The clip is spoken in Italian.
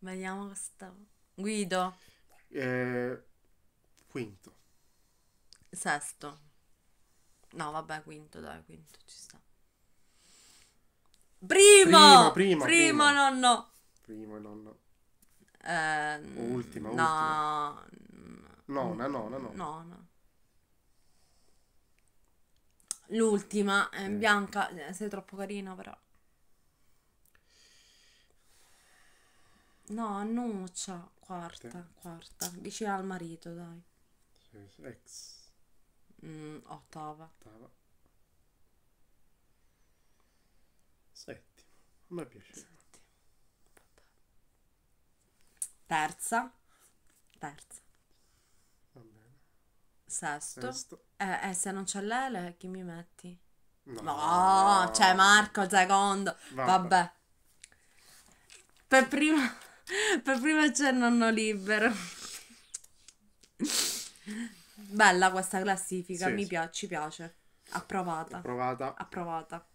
Vediamo questo. Guido. Eh, quinto. Sesto. No, vabbè, quinto, dai, quinto ci sta. Primo! Prima, prima, primo prima. nonno. Primo nonno. Eh, ultima, no, ultima. no, no, nona. Nona. L'ultima, eh. Bianca, sei troppo carina però. No, annuncia, quarta, Sì. quarta. Vicina al marito, dai. Ex. Mm, ottava. Ottava. Settima. A me piaceva. Terza. Terza. Va bene. Sesto. Sesto. Eh, eh, se non c'è l'ele, chi mi metti? No, No, c'è Marco secondo. Vabbè. Per prima per prima c'è nonno libero. Bella questa classifica, sì, mi sì. piace, ci piace. Approvata. Approvata. Approvata.